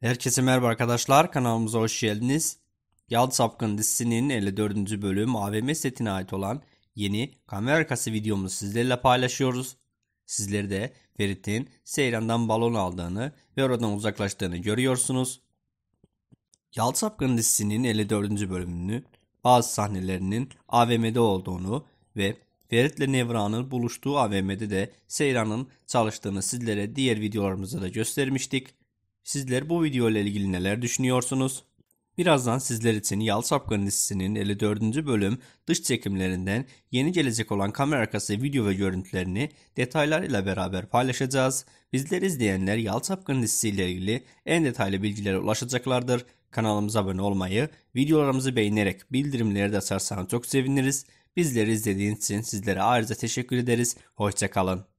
Herkese merhaba arkadaşlar kanalımıza hoş geldiniz. Yaldı Sapkın dizisinin 54. bölüm AVM setine ait olan yeni kamera arkası videomuzu sizlerle paylaşıyoruz. Sizleri de Ferit'in Seyran'dan balon aldığını ve oradan uzaklaştığını görüyorsunuz. Yaldı Sapkın dizisinin 54. Bölümünü bazı sahnelerinin AVM'de olduğunu ve Ferit ile Nevra'nın buluştuğu AVM'de de Seyran'ın çalıştığını sizlere diğer videolarımızda da göstermiştik. Sizler bu video ile ilgili neler düşünüyorsunuz? Birazdan sizler için Yal Sapkan dizisinin 54. bölüm dış çekimlerinden yeni gelecek olan kamera arkası video ve görüntülerini detaylarıyla beraber paylaşacağız. Bizler izleyenler Yal Sapkan dizisiyle ilgili en detaylı bilgilere ulaşacaklardır. Kanalımıza abone olmayı, videolarımızı beğenerek bildirimleri de açarsanız çok seviniriz. Bizleri izlediğiniz için sizlere ayrıca teşekkür ederiz. Hoşçakalın.